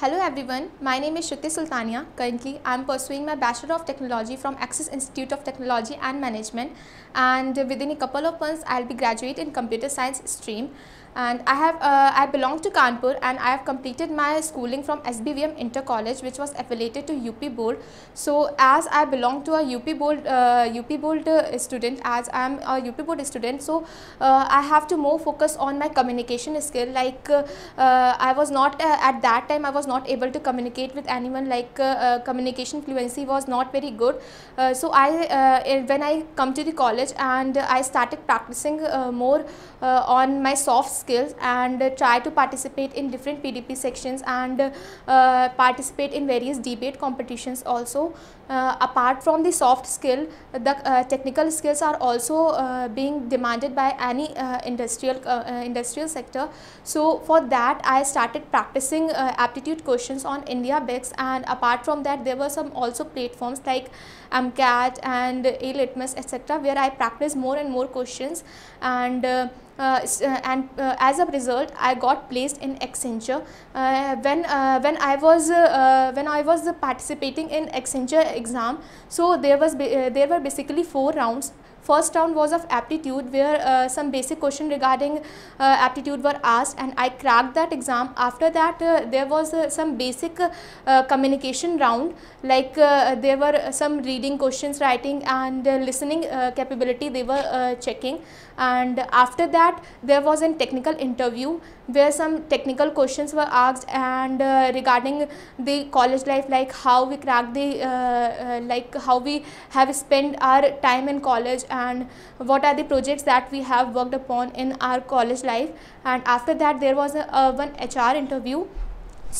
Hello everyone, my name is Shruti Sultania. Currently, I am pursuing my Bachelor of Technology from Axis Institute of Technology and Management and within a couple of months, I will be graduate in Computer Science stream and I have uh, I belong to Kanpur and I have completed my schooling from SBVM Inter College which was affiliated to UP Board. So as I belong to a UP Board uh, UP Board uh, student as I am a UP Board student so uh, I have to more focus on my communication skill like uh, I was not uh, at that time I was not able to communicate with anyone like communication fluency was not very good. so I when I come to the college and I started practicing more on my soft skills skills and try to participate in different PDP sections and uh, participate in various debate competitions also. Uh, apart from the soft skill, the uh, technical skills are also being demanded by any industrial industrial sector. So for that I started practicing aptitude questions on India BICS and apart from that there were some also platforms like MCAT and A-Litmus etc where I practiced more and more questions and uh, uh, and as a result I got placed in Accenture uh, when uh, when I was uh, when I was participating in Accenture exam so there was there were basically four rounds First round was of aptitude where uh, some basic question regarding uh, aptitude were asked and I cracked that exam. After that uh, there was uh, some basic uh, communication round like there were some reading questions, writing and listening capability they were checking and after that there was a technical interview where some technical questions were asked and uh, regarding the college life like how we crack the uh, uh, like how we have spent our time in college and what are the projects that we have worked upon in our college life and after that there was a, uh, one HR interview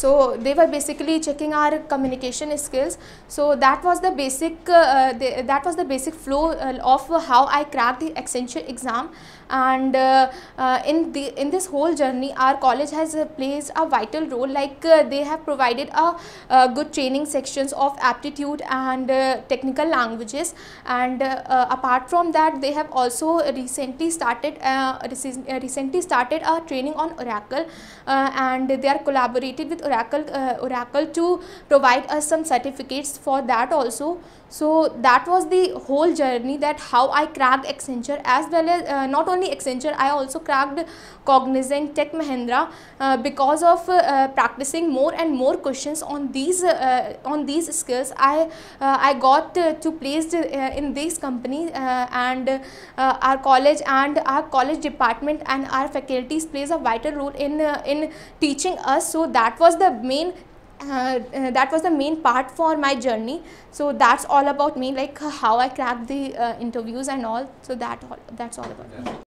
so they were basically checking our communication skills. So that was the basic uh, the, that was the basic flow uh, of how I cracked the Accenture exam. And uh, uh, in the in this whole journey, our college has played a vital role. Like they have provided a good training sections of aptitude and technical languages. And apart from that, they have also recently started recently started a training on Oracle, and they are collaborated with oracle uh, oracle to provide us some certificates for that also so that was the whole journey that how I cracked Accenture as well as uh, not only Accenture I also cracked Cognizant Tech Mahindra uh, because of uh, practicing more and more questions on these uh, uh, on these skills I uh, I got to placed in these companies and our college and our college department and our faculties plays a vital role in in teaching us so that was the main uh, uh, that was the main part for my journey. So that's all about me, like how I cracked the uh, interviews and all. So that all, that's all about me.